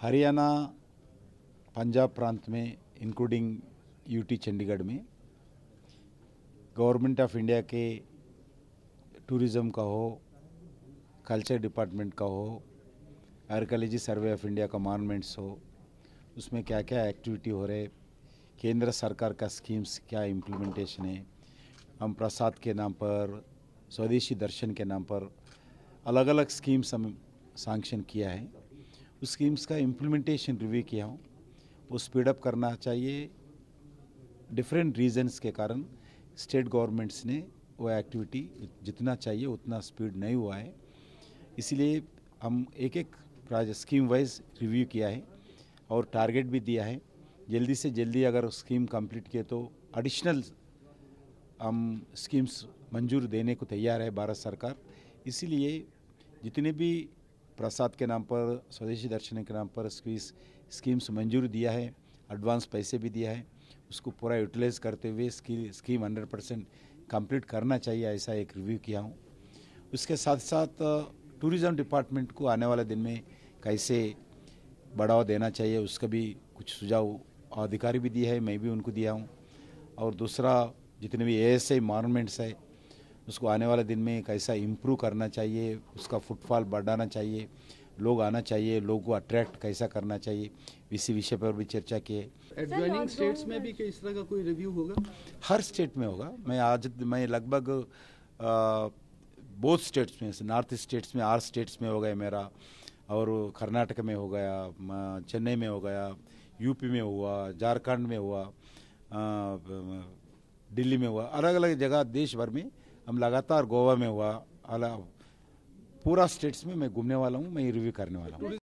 हरियाणा पंजाब प्रांत में including UT Chandigarh में गवर्नमेंट ऑफ इंडिया के टूरिज़्म का हो कल्चर डिपार्टमेंट का हो आर्कोलॉजी सर्वे ऑफ इंडिया का मॉनमेंट्स हो उसमें क्या क्या एक्टिविटी हो रहे केंद्र सरकार का स्कीम्स क्या इम्प्लीमेंटेशन है हम प्रसाद के नाम पर स्वदेशी दर्शन के नाम पर अलग अलग स्कीम्स हम सैंक्शन किया है उस स्कीम्स का इम्प्लीमेंटेशन रिव्यू किया हूँ वो स्पीडअप करना चाहिए डिफरेंट रीजंस के कारण स्टेट गवर्नमेंट्स ने वो एक्टिविटी जितना चाहिए उतना स्पीड नहीं हुआ है इसीलिए हम एक एक स्कीम वाइज रिव्यू किया है और टारगेट भी दिया है जल्दी से जल्दी अगर स्कीम कंप्लीट किए तो एडिशनल हम स्कीम्स मंजूर देने को तैयार है भारत सरकार इसीलिए जितने भी प्रसाद के नाम पर स्वदेशी दर्शन के नाम पर स्क्वीज स्कीम्स मंजूर दिया है एडवांस पैसे भी दिया है उसको पूरा यूटिलाइज करते हुए स्कीम हंड्रेड परसेंट कम्प्लीट करना चाहिए ऐसा एक रिव्यू किया हूँ उसके साथ साथ टूरिज़्म डिपार्टमेंट को आने वाले दिन में कैसे बढ़ावा देना चाहिए उसका भी कुछ सुझाव अधिकारी भी दिया है मैं भी उनको दिया हूँ और दूसरा जितने भी ए एस आई मॉनमेंट्स है उसको आने वाले दिन में कैसा इम्प्रूव करना चाहिए उसका फुटफॉल बढ़ाना चाहिए लोग आना चाहिए लोगों को अट्रैक्ट कैसा करना चाहिए इसी विषय पर भी चर्चा किए एडजॉइनिंग स्टेट्स में भी इस तरह का कोई रिव्यू होगा हर स्टेट में होगा मैं आज मैं लगभग बोथ स्टेट्स में नॉर्थ स्टेट्स में आर स्टेट्स में हो गया मेरा और कर्नाटक में हो गया चेन्नई में हो गया यूपी में हुआ झारखंड में हुआ दिल्ली में हुआ अलग अलग जगह देश भर में हम लगातार गोवा में हुआ अला पूरा स्टेट्स में मैं घूमने वाला हूँ मैं रिव्यू करने वाला हूँ